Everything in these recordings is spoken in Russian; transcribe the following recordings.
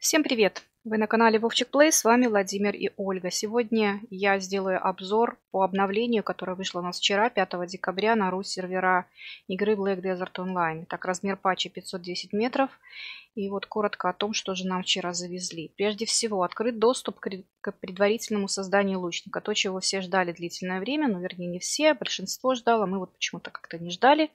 Всем привет! Вы на канале Вовчик Плей, с вами Владимир и Ольга. Сегодня я сделаю обзор по обновлению, которое вышло у нас вчера, 5 декабря, на ру сервера игры Black Desert Online. Так, размер патча 510 метров и вот коротко о том, что же нам вчера завезли. Прежде всего, открыт доступ к предварительному созданию лучника. То, чего все ждали длительное время, ну, вернее, не все, а большинство ждало, мы вот почему-то как-то не ждали.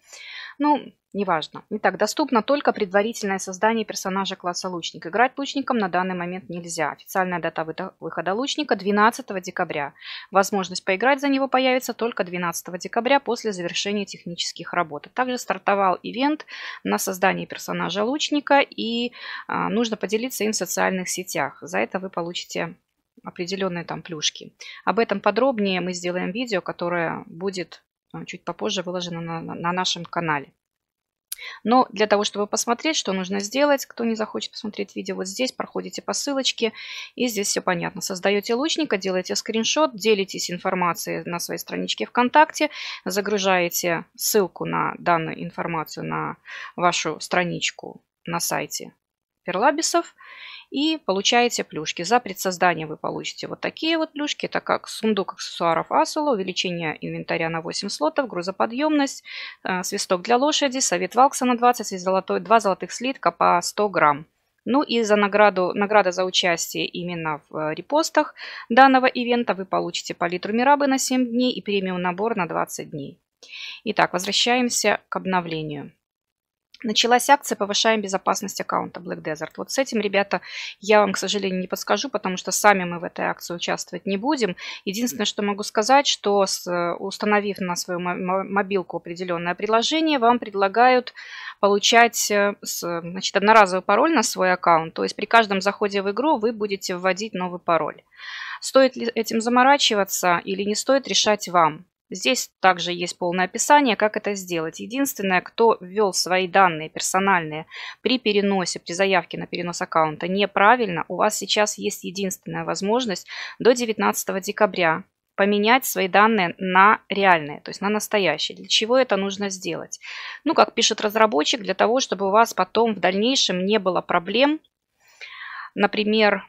Ну, неважно. Итак, доступно только предварительное создание персонажа класса лучник. Играть лучником на данный момент нельзя. Официальная дата выхода лучника 12 декабря. Возможность поиграть за него появится только 12 декабря после завершения технических работ. Также стартовал ивент на создание персонажа лучника и и а, нужно поделиться им в социальных сетях. За это вы получите определенные там плюшки. Об этом подробнее мы сделаем видео, которое будет а, чуть попозже выложено на, на нашем канале. Но для того, чтобы посмотреть, что нужно сделать, кто не захочет посмотреть видео, вот здесь проходите по ссылочке, и здесь все понятно. Создаете лучника, делаете скриншот, делитесь информацией на своей страничке ВКонтакте, загружаете ссылку на данную информацию на вашу страничку на сайте Перлабисов и получаете плюшки. За предсоздание вы получите вот такие вот плюшки. Это как сундук аксессуаров Асула, увеличение инвентаря на 8 слотов, грузоподъемность, э, свисток для лошади, совет Валкса на 20, золотой, 2 золотых слитка по 100 грамм. Ну и за награду, награда за участие именно в э, репостах данного ивента вы получите палитру Мирабы на 7 дней и премиум набор на 20 дней. Итак, возвращаемся к обновлению. Началась акция «Повышаем безопасность аккаунта Black Desert». Вот с этим, ребята, я вам, к сожалению, не подскажу, потому что сами мы в этой акции участвовать не будем. Единственное, что могу сказать, что установив на свою мобилку определенное приложение, вам предлагают получать э, значит, одноразовый пароль на свой аккаунт. То есть при каждом заходе в игру вы будете вводить новый пароль. Стоит ли этим заморачиваться или не стоит, решать вам. Здесь также есть полное описание, как это сделать. Единственное, кто ввел свои данные персональные при переносе, при заявке на перенос аккаунта неправильно, у вас сейчас есть единственная возможность до 19 декабря поменять свои данные на реальные, то есть на настоящие. Для чего это нужно сделать? Ну, как пишет разработчик, для того, чтобы у вас потом в дальнейшем не было проблем. Например,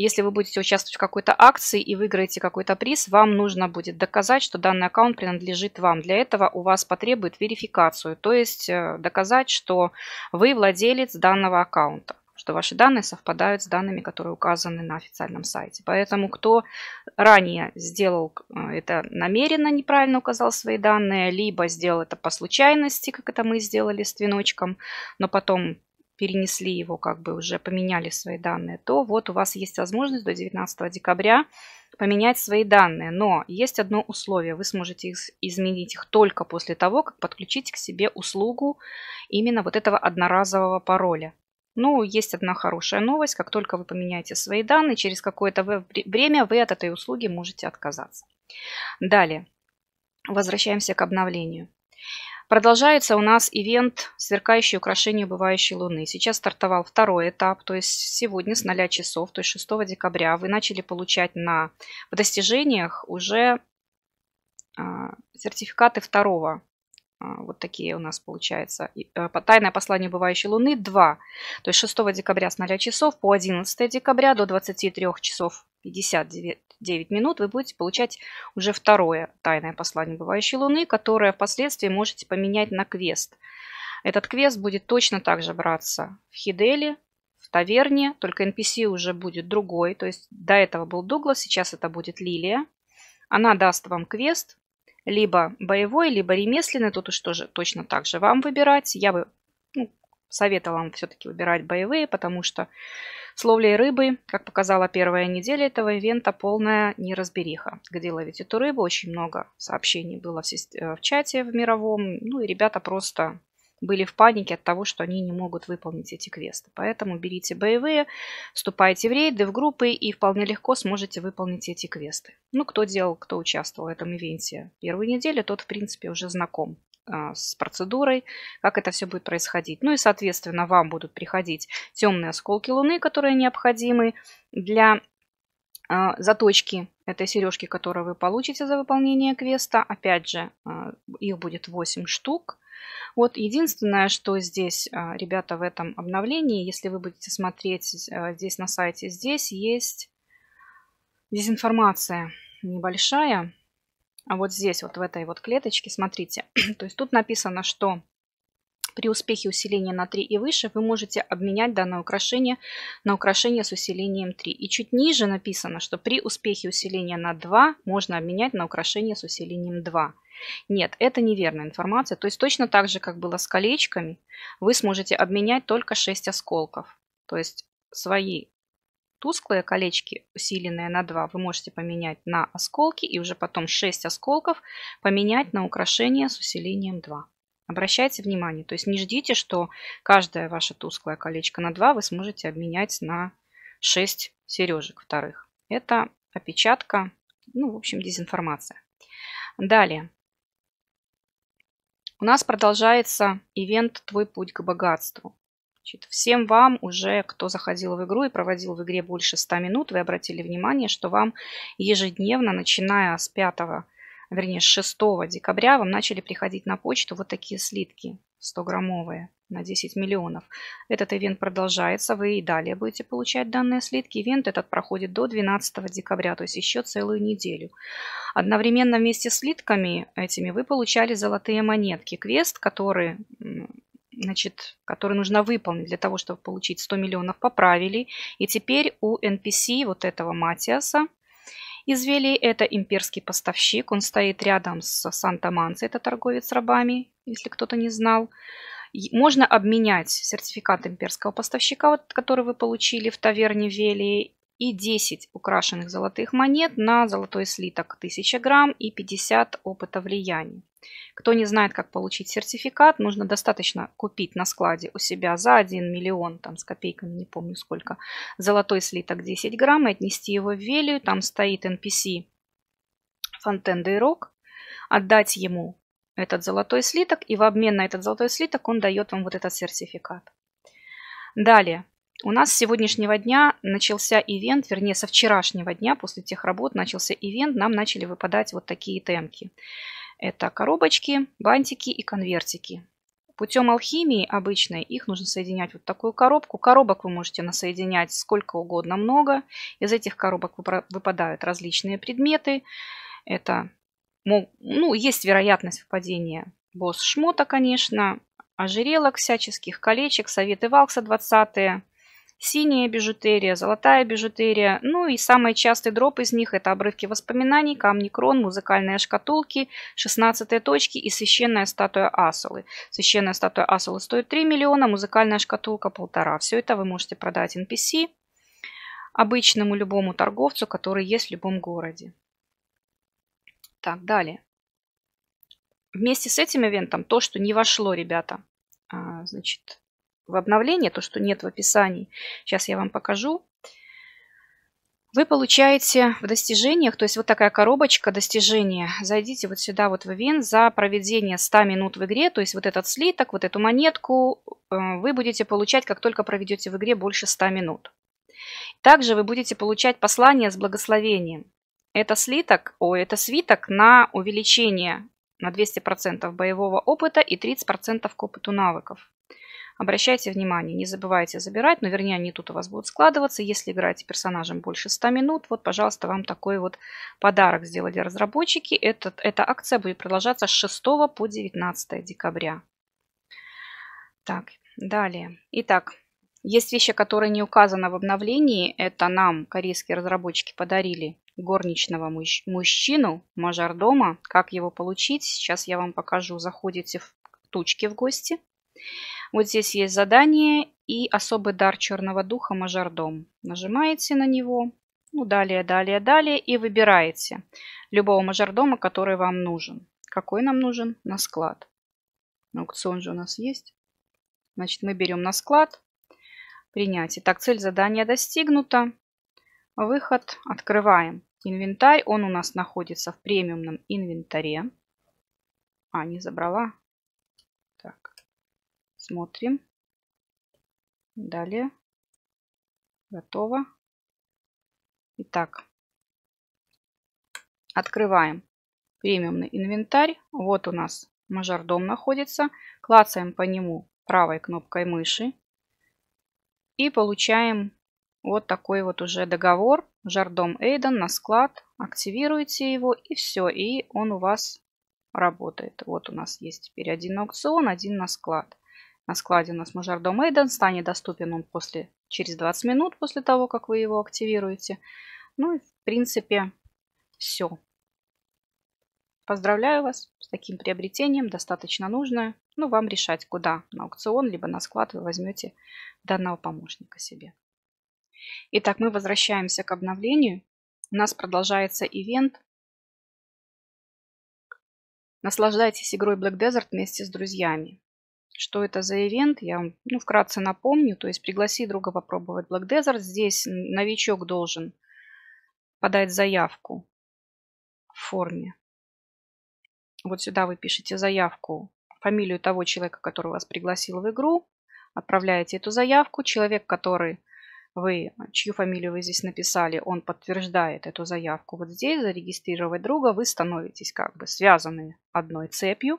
если вы будете участвовать в какой-то акции и выиграете какой-то приз, вам нужно будет доказать, что данный аккаунт принадлежит вам. Для этого у вас потребует верификацию, то есть э, доказать, что вы владелец данного аккаунта что ваши данные совпадают с данными, которые указаны на официальном сайте. Поэтому кто ранее сделал э, это намеренно, неправильно указал свои данные, либо сделал это по случайности, как это мы сделали с твиночком, но потом перенесли его, как бы уже поменяли свои данные, то вот у вас есть возможность до 19 декабря поменять свои данные. Но есть одно условие. Вы сможете их, изменить их только после того, как подключите к себе услугу именно вот этого одноразового пароля. Ну, есть одна хорошая новость. Как только вы поменяете свои данные, через какое-то время вы от этой услуги можете отказаться. Далее. Возвращаемся к обновлению. Продолжается у нас ивент «Сверкающие украшения убывающей луны». Сейчас стартовал второй этап, то есть сегодня с 0 часов, то есть 6 декабря, вы начали получать на, в достижениях уже а, сертификаты второго а, вот такие у нас получается. Э, тайное послание бывающей луны 2. То есть 6 декабря с 0 часов по 11 декабря до 23 часов 59 минут вы будете получать уже второе тайное послание бывающей луны, которое впоследствии можете поменять на квест. Этот квест будет точно так же браться в хидели в таверне, только NPC уже будет другой. То есть до этого был Дуглас, сейчас это будет Лилия. Она даст вам квест, либо боевой, либо ремесленный. Тут уж тоже точно так же вам выбирать. Я бы ну, советовала вам все-таки выбирать боевые, потому что с ловлей рыбы, как показала первая неделя этого ивента, полная неразбериха. Где ловить эту рыбу? Очень много сообщений было в, э, в чате в мировом. Ну и ребята просто были в панике от того, что они не могут выполнить эти квесты. Поэтому берите боевые, вступайте в рейды, в группы и вполне легко сможете выполнить эти квесты. Ну, кто делал, кто участвовал в этом ивенте первую неделю, тот, в принципе, уже знаком а, с процедурой, как это все будет происходить. Ну и, соответственно, вам будут приходить темные осколки Луны, которые необходимы для а, заточки этой сережки, которую вы получите за выполнение квеста. Опять же, а, их будет 8 штук. Вот единственное, что здесь, а, ребята, в этом обновлении, если вы будете смотреть а, здесь на сайте, здесь есть дезинформация небольшая. А вот здесь, вот в этой вот клеточке, смотрите, то есть тут написано, что при успехе усиления на 3 и выше вы можете обменять данное украшение на украшение с усилением 3. И чуть ниже написано, что при успехе усиления на 2 можно обменять на украшение с усилением 2. Нет, это неверная информация. То есть точно так же, как было с колечками, вы сможете обменять только 6 осколков. То есть свои тусклые колечки, усиленные на 2, вы можете поменять на осколки и уже потом 6 осколков поменять на украшение с усилением 2. Обращайте внимание, то есть не ждите, что каждое ваше тусклое колечко на 2 вы сможете обменять на 6 сережек вторых. Это опечатка, ну, в общем, дезинформация. Далее. У нас продолжается ивент «Твой путь к богатству». Значит, всем вам уже, кто заходил в игру и проводил в игре больше 100 минут, вы обратили внимание, что вам ежедневно, начиная с 5 вернее, с 6 декабря вам начали приходить на почту вот такие слитки. 100-граммовые на 10 миллионов. Этот ивент продолжается, вы и далее будете получать данные слитки. Ивент этот проходит до 12 декабря, то есть еще целую неделю. Одновременно вместе с слитками этими вы получали золотые монетки. Квест, который значит, который нужно выполнить для того, чтобы получить 100 миллионов, поправили. И теперь у NPC, вот этого Матиаса, Извели, это имперский поставщик. Он стоит рядом с Санта-Манцей, это торговец рабами, если кто-то не знал. Можно обменять сертификат имперского поставщика, вот, который вы получили в таверне Вели и 10 украшенных золотых монет на золотой слиток 1000 грамм и 50 опыта влияния. Кто не знает, как получить сертификат, нужно достаточно купить на складе у себя за 1 миллион, там с копейками, не помню сколько, золотой слиток 10 грамм и отнести его в Велию. Там стоит NPC Фонтен Рок, отдать ему этот золотой слиток, и в обмен на этот золотой слиток он дает вам вот этот сертификат. Далее, у нас с сегодняшнего дня начался ивент, вернее, со вчерашнего дня после тех работ начался ивент, нам начали выпадать вот такие темки. Это коробочки, бантики и конвертики. Путем алхимии обычной их нужно соединять вот такую коробку. Коробок вы можете насоединять сколько угодно много. Из этих коробок выпадают различные предметы. Это, ну, есть вероятность выпадения босс-шмота, конечно, ожерелок всяческих, колечек, советы Валкса 20 синяя бижутерия, золотая бижутерия. Ну и самый частый дроп из них это обрывки воспоминаний, камни крон, музыкальные шкатулки, 16 точки и священная статуя Асулы. Священная статуя Асулы стоит 3 миллиона, музыкальная шкатулка полтора. Все это вы можете продать NPC обычному любому торговцу, который есть в любом городе. Так, далее. Вместе с этим ивентом то, что не вошло, ребята, а, значит, в обновлении то, что нет в описании. Сейчас я вам покажу. Вы получаете в достижениях, то есть вот такая коробочка достижения. Зайдите вот сюда вот в Вин за проведение 100 минут в игре, то есть вот этот слиток, вот эту монетку э, вы будете получать, как только проведете в игре больше 100 минут. Также вы будете получать послание с благословением. Это слиток, о, это свиток на увеличение на 200% боевого опыта и 30% к опыту навыков. Обращайте внимание, не забывайте забирать, но вернее они тут у вас будут складываться. Если играете персонажем больше 100 минут, вот, пожалуйста, вам такой вот подарок сделали разработчики. Этот, эта акция будет продолжаться с 6 по 19 декабря. Так, далее. Итак, есть вещи, которые не указаны в обновлении. Это нам корейские разработчики подарили горничного мужч мужчину, мажордома. Как его получить? Сейчас я вам покажу. Заходите в тучки в гости. Вот здесь есть задание и особый дар черного духа мажордом. Нажимаете на него, ну, далее, далее, далее и выбираете любого мажордома, который вам нужен. Какой нам нужен? На склад. Ну, аукцион же у нас есть. Значит, мы берем на склад. Принять. Итак, цель задания достигнута. Выход. Открываем инвентарь. Он у нас находится в премиумном инвентаре. А, не забрала. Так. Смотрим. Далее. Готово. Итак, открываем премиумный инвентарь. Вот у нас мажордом находится. Клацаем по нему правой кнопкой мыши. И получаем вот такой вот уже договор. Жардом Эйден на склад. Активируете его и все. И он у вас работает. Вот у нас есть теперь один аукцион, один на склад на складе у нас Мажардо Мейден станет доступен он после, через 20 минут после того, как вы его активируете. Ну и в принципе все. Поздравляю вас с таким приобретением, достаточно нужное. Ну, вам решать, куда, на аукцион, либо на склад вы возьмете данного помощника себе. Итак, мы возвращаемся к обновлению. У нас продолжается ивент. Наслаждайтесь игрой Black Desert вместе с друзьями. Что это за ивент, я ну, вкратце напомню. То есть пригласи друга попробовать Black Desert. Здесь новичок должен подать заявку в форме. Вот сюда вы пишете заявку, фамилию того человека, который вас пригласил в игру. Отправляете эту заявку. Человек, который вы, чью фамилию вы здесь написали, он подтверждает эту заявку вот здесь, зарегистрировать друга, вы становитесь как бы связаны одной цепью.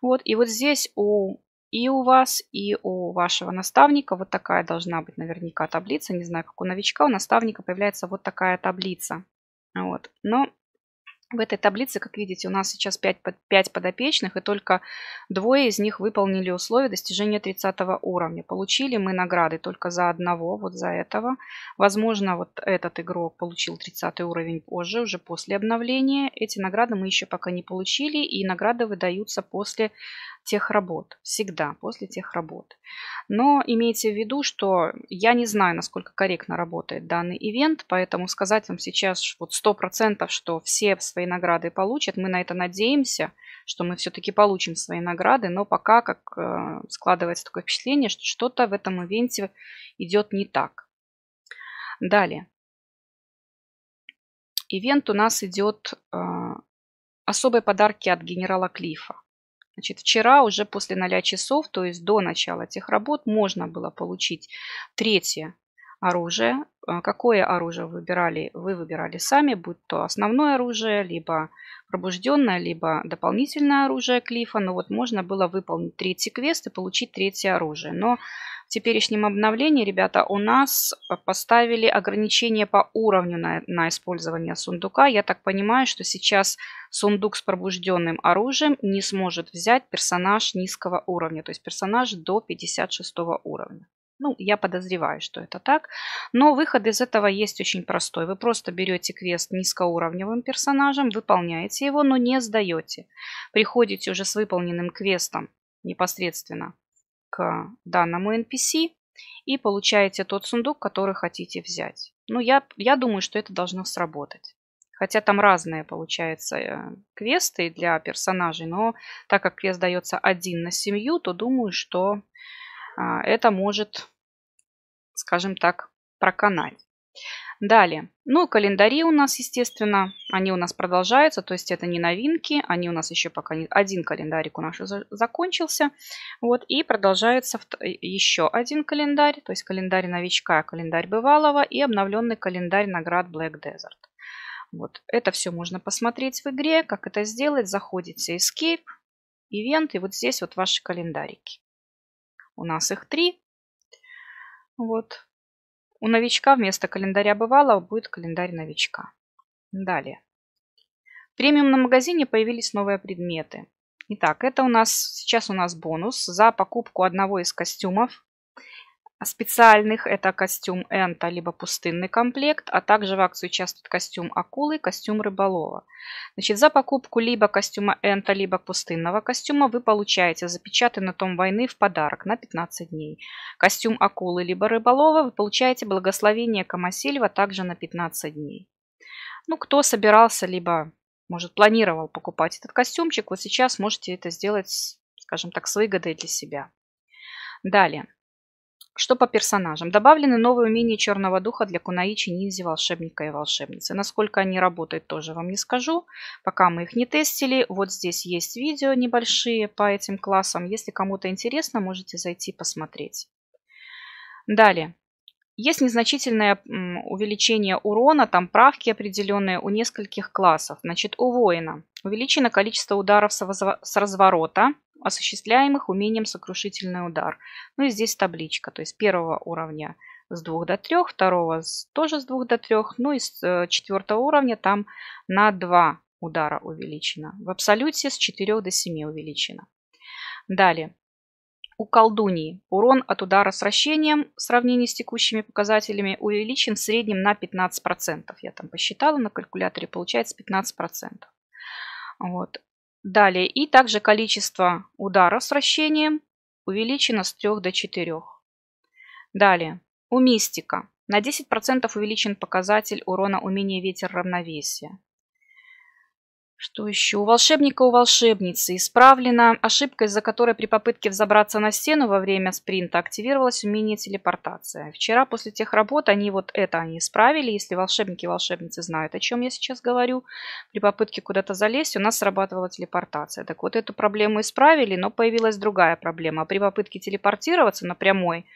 Вот, и вот здесь у и у вас, и у вашего наставника. Вот такая должна быть наверняка таблица. Не знаю, как у новичка, у наставника появляется вот такая таблица. Вот. Но в этой таблице, как видите, у нас сейчас 5, 5 подопечных, и только двое из них выполнили условия достижения 30 уровня. Получили мы награды только за одного, вот за этого. Возможно, вот этот игрок получил 30 уровень позже, уже после обновления. Эти награды мы еще пока не получили, и награды выдаются после тех работ, всегда после тех работ. Но имейте в виду, что я не знаю, насколько корректно работает данный ивент, поэтому сказать вам сейчас вот 100%, что все свои награды получат, мы на это надеемся, что мы все-таки получим свои награды, но пока как э, складывается такое впечатление, что что-то в этом ивенте идет не так. Далее. Ивент у нас идет э, особые подарки от генерала Клифа. Значит, вчера уже после 0 часов, то есть до начала этих работ, можно было получить третье оружие. А, какое оружие выбирали, вы выбирали сами, будь то основное оружие, либо пробужденное, либо дополнительное оружие Клифа. Но вот можно было выполнить третий квест и получить третье оружие. Но теперешнем обновлении, ребята, у нас поставили ограничение по уровню на, на использование сундука. Я так понимаю, что сейчас сундук с пробужденным оружием не сможет взять персонаж низкого уровня, то есть персонаж до 56 уровня. Ну, я подозреваю, что это так. Но выход из этого есть очень простой. Вы просто берете квест низкоуровневым персонажем, выполняете его, но не сдаете. Приходите уже с выполненным квестом непосредственно к данному NPC и получаете тот сундук, который хотите взять. Ну, я, я думаю, что это должно сработать. Хотя там разные, получается, э, квесты для персонажей, но так как квест дается один на семью, то думаю, что а, это может, скажем так, проканать. Далее. Ну, календари у нас, естественно, они у нас продолжаются, то есть это не новинки, они у нас еще пока не... Один календарик у нас уже закончился, вот, и продолжается э, еще один календарь, то есть календарь новичка, календарь бывалого и обновленный календарь наград Black Desert. Вот, это все можно посмотреть в игре, как это сделать, заходите Escape, Event, и вот здесь вот ваши календарики. У нас их три, вот, у новичка вместо календаря бывалого будет календарь новичка. Далее. В премиумном магазине появились новые предметы. Итак, это у нас сейчас у нас бонус за покупку одного из костюмов специальных. Это костюм энта, либо пустынный комплект, а также в акции участвует костюм акулы костюм рыболова. Значит, за покупку либо костюма энта, либо пустынного костюма вы получаете запечатанный том войны в подарок на 15 дней. Костюм акулы либо рыболова вы получаете благословение Камасильва также на 15 дней. Ну, кто собирался, либо, может, планировал покупать этот костюмчик, вот сейчас можете это сделать, скажем так, с выгодой для себя. Далее. Что по персонажам? Добавлены новые умения Черного Духа для Кунаичи, Ниндзи, Волшебника и Волшебницы. Насколько они работают, тоже вам не скажу, пока мы их не тестили. Вот здесь есть видео небольшие по этим классам. Если кому-то интересно, можете зайти посмотреть. Далее. Есть незначительное увеличение урона, там правки определенные у нескольких классов. Значит, у воина увеличено количество ударов с разворота – осуществляемых умением сокрушительный удар. Ну и здесь табличка, то есть первого уровня с 2 до 3, второго с, тоже с 2 до 3, ну и с э, четвертого уровня там на 2 удара увеличено. В абсолюте с 4 до 7 увеличено. Далее. У колдуньи урон от удара сращением в сравнении с текущими показателями увеличен в среднем на 15%. Я там посчитала на калькуляторе, получается 15%. Вот. Далее, и также количество ударов с вращением увеличено с 3 до 4. Далее, у мистика на 10% увеличен показатель урона умения ветер равновесия. Что еще? У волшебника у волшебницы исправлена ошибка, из-за которой при попытке взобраться на стену во время спринта активировалось умение телепортация. Вчера после тех работ они вот это они исправили. Если волшебники и волшебницы знают, о чем я сейчас говорю, при попытке куда-то залезть у нас срабатывала телепортация. Так вот эту проблему исправили, но появилась другая проблема. При попытке телепортироваться на прямой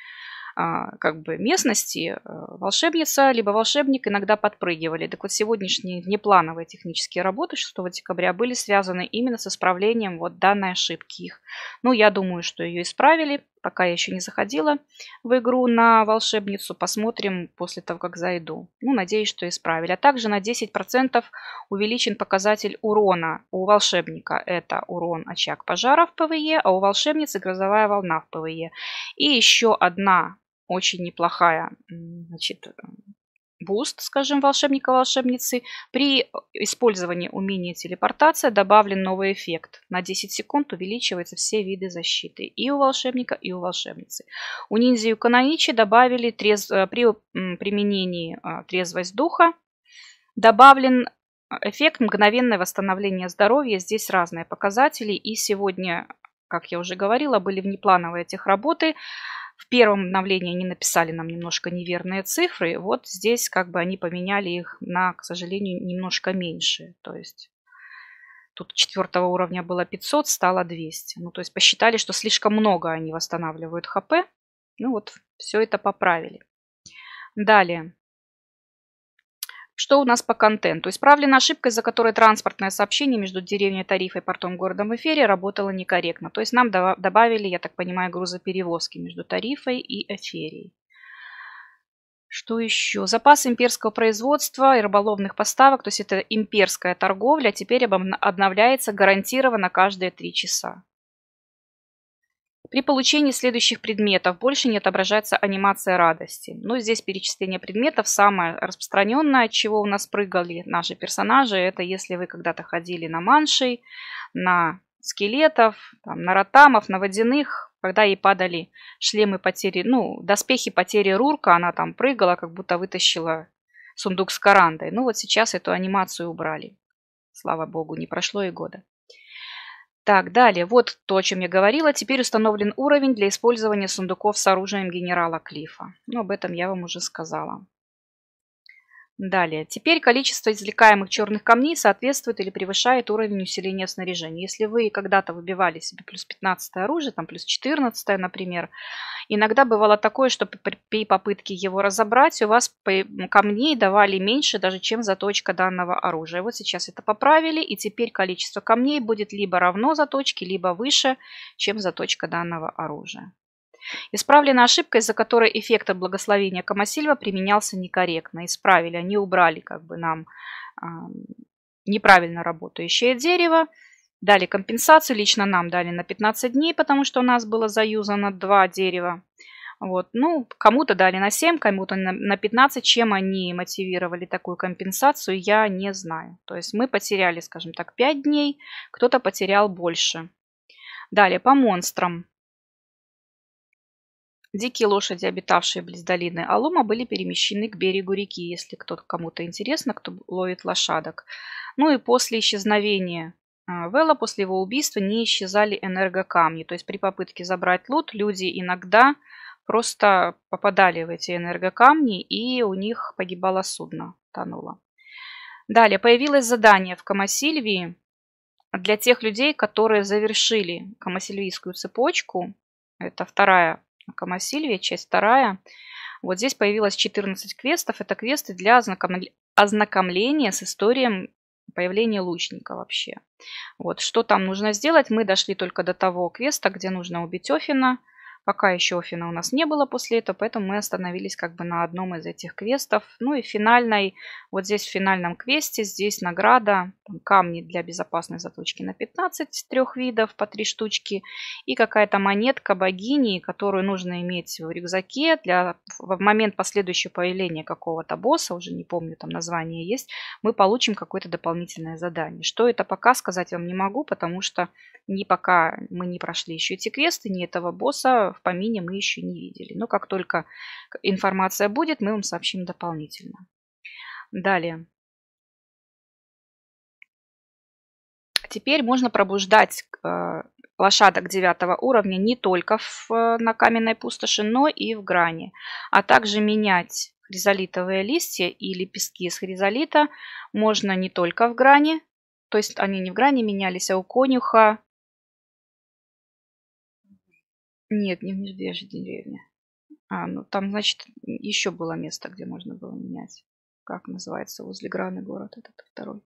а, как бы местности э, волшебница, либо волшебник иногда подпрыгивали. Так вот, сегодняшние внеплановые технические работы 6 декабря были связаны именно с исправлением вот данной ошибки их. Ну, я думаю, что ее исправили. Пока я еще не заходила в игру на волшебницу. Посмотрим после того, как зайду. Ну, надеюсь, что исправили. А также на 10% увеличен показатель урона у волшебника. Это урон очаг пожара в ПВЕ, а у волшебницы грозовая волна в ПВЕ. И еще одна очень неплохая значит, буст, скажем, волшебника-волшебницы, при использовании умения телепортация добавлен новый эффект. На 10 секунд увеличиваются все виды защиты и у волшебника, и у волшебницы. У ниндзя и у каноничи добавили трез... Э, при применении э, трезвость духа добавлен э, эффект мгновенное восстановление здоровья. Здесь разные показатели. И сегодня, как я уже говорила, были внеплановые этих работы в первом обновлении они написали нам немножко неверные цифры. Вот здесь как бы они поменяли их на, к сожалению, немножко меньше. То есть тут четвертого уровня было 500, стало 200. Ну, то есть посчитали, что слишком много они восстанавливают ХП. Ну вот, все это поправили. Далее. Что у нас по контенту? Исправлена ошибка, из-за которой транспортное сообщение между деревней Тарифа и портом городом Эфире работало некорректно. То есть нам добавили, я так понимаю, грузоперевозки между Тарифой и Эферией. Что еще? Запас имперского производства и рыболовных поставок, то есть это имперская торговля, теперь обновляется гарантированно каждые три часа. При получении следующих предметов больше не отображается анимация радости. Ну, здесь перечисление предметов самое распространенное, от чего у нас прыгали наши персонажи. Это если вы когда-то ходили на маншей, на скелетов, там, на ротамов, на водяных, когда ей падали шлемы потери, ну, доспехи потери Рурка, она там прыгала, как будто вытащила сундук с карандой. Ну, вот сейчас эту анимацию убрали. Слава богу, не прошло и года. Так, далее. Вот то, о чем я говорила. Теперь установлен уровень для использования сундуков с оружием генерала Клифа. Но ну, об этом я вам уже сказала. Далее. Теперь количество извлекаемых черных камней соответствует или превышает уровень усиления снаряжения. Если вы когда-то выбивали себе плюс 15 оружие, там плюс 14, например, иногда бывало такое, что при попытке его разобрать у вас камней давали меньше, даже чем заточка данного оружия. Вот сейчас это поправили, и теперь количество камней будет либо равно заточке, либо выше, чем заточка данного оружия. Исправлена ошибка, из-за которой эффект от благословения Камасильва применялся некорректно. Исправили, они убрали как бы нам неправильно работающее дерево. Дали компенсацию, лично нам дали на 15 дней, потому что у нас было заюзано два дерева. Вот. Ну, кому-то дали на 7, кому-то на 15. Чем они мотивировали такую компенсацию, я не знаю. То есть мы потеряли, скажем так, 5 дней, кто-то потерял больше. Далее по монстрам. Дикие лошади, обитавшие близ долины Алума, были перемещены к берегу реки, если кто-то кому-то интересно, кто ловит лошадок. Ну и после исчезновения а, Вела, после его убийства, не исчезали энергокамни. То есть при попытке забрать лут люди иногда просто попадали в эти энергокамни, и у них погибало судно, тонуло. Далее появилось задание в Камасильвии для тех людей, которые завершили Камасильвийскую цепочку. Это вторая Камасильвия, часть вторая. Вот здесь появилось 14 квестов. Это квесты для ознакомления с историей появления лучника вообще. Вот, что там нужно сделать? Мы дошли только до того квеста, где нужно убить Офина. Пока еще Офина у нас не было после этого, поэтому мы остановились как бы на одном из этих квестов. Ну и финальной, вот здесь в финальном квесте, здесь награда, камни для безопасной заточки на 15 трех видов, по три штучки. И какая-то монетка богини, которую нужно иметь в рюкзаке для, в момент последующего появления какого-то босса, уже не помню, там название есть, мы получим какое-то дополнительное задание. Что это пока сказать вам не могу, потому что ни пока мы не прошли еще эти квесты, ни этого босса, в помине мы еще не видели. Но как только информация будет, мы вам сообщим дополнительно. Далее. Теперь можно пробуждать э, лошадок девятого уровня не только в, э, на каменной пустоши, но и в грани, а также менять хризолитовые листья и лепестки из хризолита можно не только в грани, то есть они не в грани менялись, а у конюха нет, не в Медвежьей деревне. А, ну там, значит, еще было место, где можно было менять. Как называется, возле Граны город этот второй.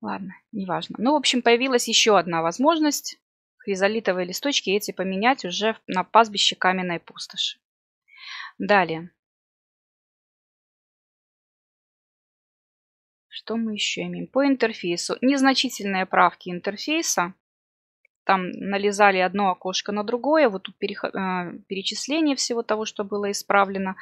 Ладно, неважно. Ну, в общем, появилась еще одна возможность хризолитовые листочки эти поменять уже на пастбище каменной пустоши. Далее. Что мы еще имеем? По интерфейсу. Незначительные правки интерфейса там налезали одно окошко на другое, вот тут а, перечисление всего того, что было исправлено.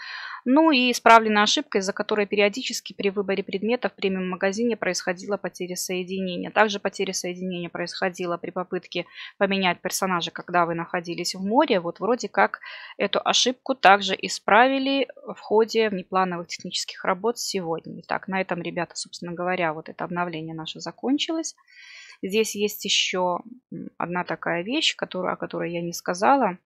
Ну и исправлена ошибка, из-за которой периодически при выборе предмета в премиум-магазине происходила потеря соединения. Также потеря соединения происходила при попытке поменять персонажа, когда вы находились в море. Вот вроде как эту ошибку также исправили в ходе внеплановых технических работ сегодня. Итак, на этом, ребята, собственно говоря, вот это обновление наше закончилось. Здесь есть еще одна такая вещь, которую, о которой я не сказала.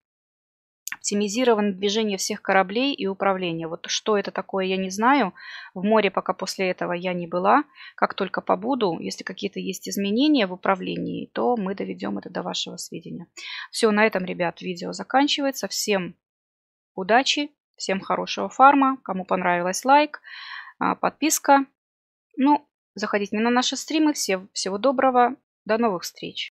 Оптимизировано движение всех кораблей и управление. Вот что это такое, я не знаю. В море пока после этого я не была. Как только побуду, если какие-то есть изменения в управлении, то мы доведем это до вашего сведения. Все, на этом, ребят, видео заканчивается. Всем удачи, всем хорошего фарма. Кому понравилось, лайк, а, подписка. Ну, заходите на наши стримы. Все, всего доброго. До новых встреч!